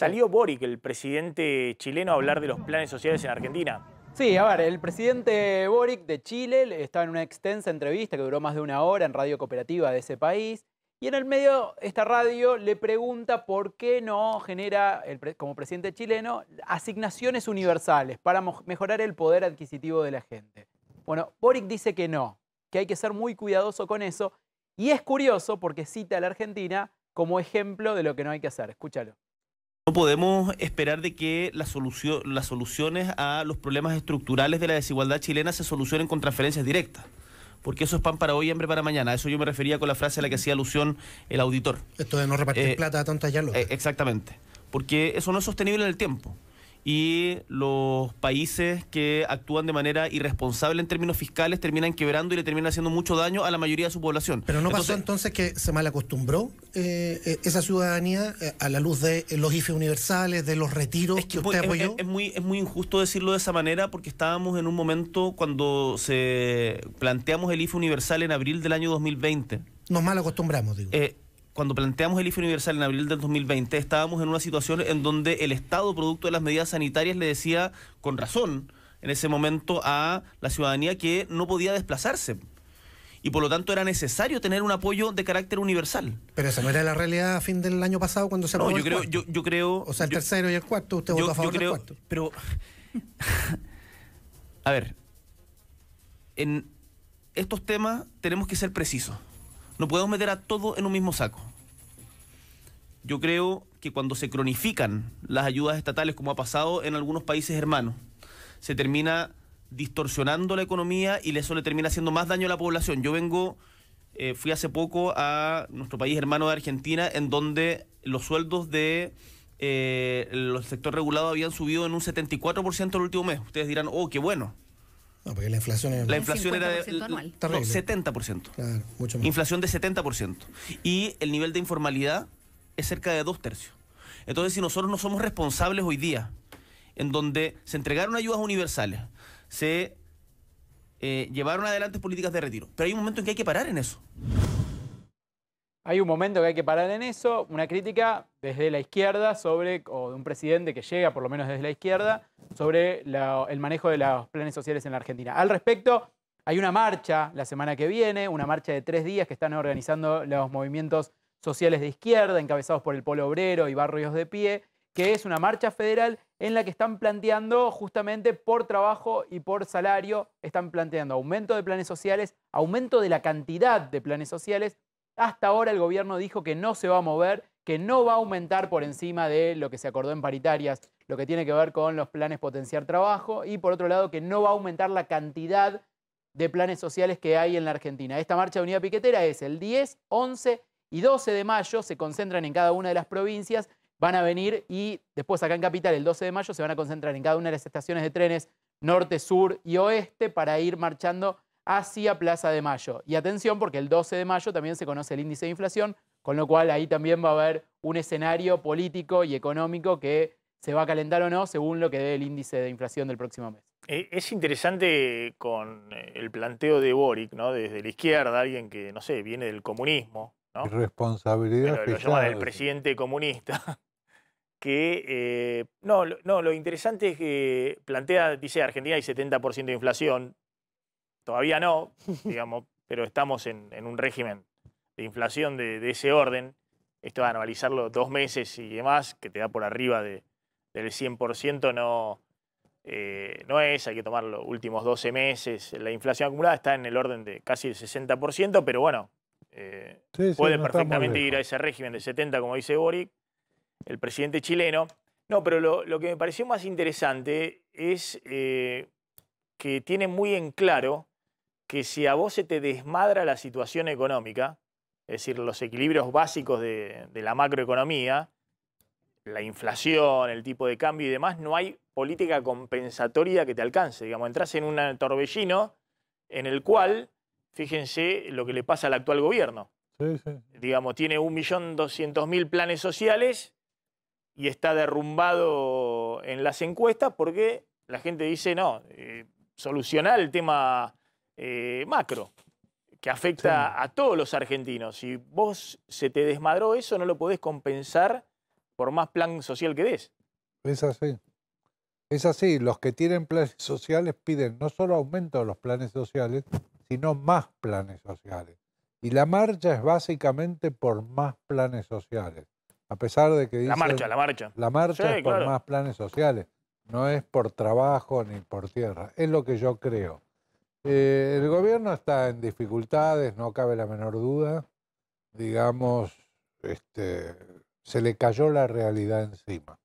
Salió Boric, el presidente chileno, a hablar de los planes sociales en Argentina. Sí, a ver, el presidente Boric de Chile estaba en una extensa entrevista que duró más de una hora en radio cooperativa de ese país. Y en el medio, esta radio le pregunta por qué no genera, como presidente chileno, asignaciones universales para mejorar el poder adquisitivo de la gente. Bueno, Boric dice que no, que hay que ser muy cuidadoso con eso. Y es curioso porque cita a la Argentina como ejemplo de lo que no hay que hacer. Escúchalo. No podemos esperar de que las soluciones a los problemas estructurales de la desigualdad chilena se solucionen con transferencias directas porque eso es pan para hoy, y hambre para mañana. eso yo me refería con la frase a la que hacía alusión el auditor. Esto de no repartir eh, plata a tantas ya eh, exactamente, porque eso no es sostenible en el tiempo y los países que actúan de manera irresponsable en términos fiscales terminan quebrando y le terminan haciendo mucho daño a la mayoría de su población. Pero no pasó entonces, que se malacostumbró eh, e-, esa ciudadanía eh, a la luz de los IFE universales, de los retiros que, usted apoyó. Es, muy, es muy injusto decirlo de esa manera porque estábamos en un momento cuando se planteamos el IFE universal en abril del año 2020. Nos mal acostumbramos, digo. Eh, cuando planteamos el IFE universal en abril del 2020, estábamos en una situación en donde el Estado, producto de las medidas sanitarias, le decía con razón en ese momento a la ciudadanía que no podía desplazarse y por lo tanto era necesario tener un apoyo de carácter universal. Pero esa no era la realidad a fin del año pasado cuando se no, yo creo, o sea, el tercero y el cuarto, usted votó a favor del cuarto. Pero, a ver, en estos temas tenemos que ser precisos. No podemos meter a todo en un mismo saco. Yo creo que cuando se cronifican las ayudas estatales, como ha pasado en algunos países hermanos, se termina distorsionando la economía y eso le termina haciendo más daño a la población. Yo vengo, eh, fui hace poco a nuestro país hermano de Argentina, en donde los sueldos de eh, el sector regulado habían subido en un 74% el último mes. Ustedes dirán, oh, qué bueno. No, porque la inflación era... de 70%. Claro, mucho Inflación de 70%. Y el nivel de informalidad es cerca de dos tercios. Entonces, si nosotros no somos responsables hoy día, en donde se entregaron ayudas universales, se eh, llevaron adelante políticas de retiro, pero hay un momento en que hay que parar en eso. Hay un momento que hay que parar en eso, una crítica desde la izquierda sobre, o de un presidente que llega, por lo menos desde la izquierda, sobre el manejo de los planes sociales en la Argentina. Al respecto, hay una marcha la semana que viene, una marcha de tres días que están organizando los movimientos sociales de izquierda, encabezados por el Polo Obrero y Barrios de Pie, que es una marcha federal en la que están planteando justamente por trabajo y por salario, están planteando aumento de planes sociales, aumento de la cantidad de planes sociales hasta ahora el gobierno dijo que no se va a mover, que no va a aumentar por encima de lo que se acordó en paritarias, lo que tiene que ver con los planes potenciar trabajo, y por otro lado que no va a aumentar la cantidad de planes sociales que hay en la Argentina. Esta marcha de unidad piquetera es el 10, 11 y 12 de mayo, se concentran en cada una de las provincias, van a venir y después acá en Capital el 12 de mayo se van a concentrar en cada una de las estaciones de trenes norte, sur y oeste para ir marchando hacia Plaza de Mayo. Y atención porque el 12 de mayo también se conoce el índice de inflación, con lo cual ahí también va a haber un escenario político y económico que se va a calentar o no según lo que dé el índice de inflación del próximo mes. E, es interesante con eh, el planteo de Boric, ¿no? Desde la izquierda, alguien que, no sé, viene del comunismo, ¿no? Responsabilidad. del presidente comunista. Que, eh, no, no, lo interesante es que plantea, dice, Argentina hay 70% de inflación, todavía no, digamos, pero estamos en, un régimen de inflación de, ese orden. Esto de analizarlo dos meses y demás, que te da por arriba del 100%, no, eh, no es, hay que tomar los últimos 12 meses. La inflación acumulada está en el orden de casi el 60%, pero bueno, eh, puede perfectamente ir a ese régimen de 70, como dice Boric, el presidente chileno. No, pero lo, que me pareció más interesante es eh, que tiene muy en claro que si a vos se te desmadra la situación económica, es decir, los equilibrios básicos de, la macroeconomía, la inflación, el tipo de cambio y demás, no hay política compensatoria que te alcance. Digamos, entras en un torbellino en el cual, fíjense lo que le pasa al actual gobierno. Sí, sí. Digamos, tiene 1.200.000 planes sociales y está derrumbado en las encuestas porque la gente dice, no, eh, solucionar el tema eh, macro que afecta a todos los argentinos. Si vos se te desmadró eso, no lo podés compensar por más plan social que des. Es así. Es así, los que tienen planes sociales piden no solo aumento de los planes sociales, sino más planes sociales. Y la marcha es básicamente por más planes sociales. A pesar de que dicen... La marcha, la marcha. La marcha es por más planes sociales. No es por trabajo ni por tierra. Es lo que yo creo. Eh, el gobierno está en dificultades, no cabe la menor duda. Digamos, este, se le cayó la realidad encima.